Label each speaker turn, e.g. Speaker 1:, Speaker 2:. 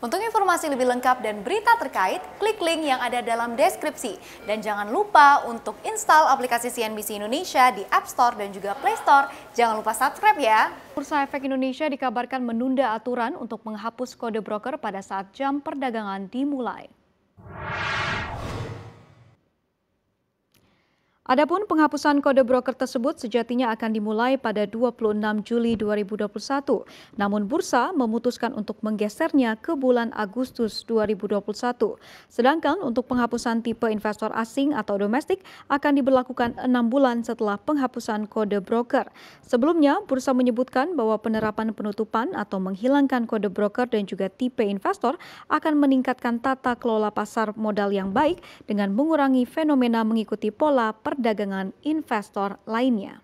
Speaker 1: Untuk informasi lebih lengkap dan berita terkait, klik link yang ada dalam deskripsi. Dan jangan lupa untuk install aplikasi CNBC Indonesia di App Store dan juga Play Store. Jangan lupa subscribe ya. Bursa Efek Indonesia dikabarkan menunda aturan untuk menghapus kode broker pada saat jam perdagangan dimulai. Adapun penghapusan kode broker tersebut sejatinya akan dimulai pada 26 Juli 2021. Namun bursa memutuskan untuk menggesernya ke bulan Agustus 2021. Sedangkan untuk penghapusan tipe investor asing atau domestik akan diberlakukan enam bulan setelah penghapusan kode broker. Sebelumnya, bursa menyebutkan bahwa penerapan penutupan atau menghilangkan kode broker dan juga tipe investor akan meningkatkan tata kelola pasar modal yang baik dengan mengurangi fenomena mengikuti pola per perdagangan investor lainnya.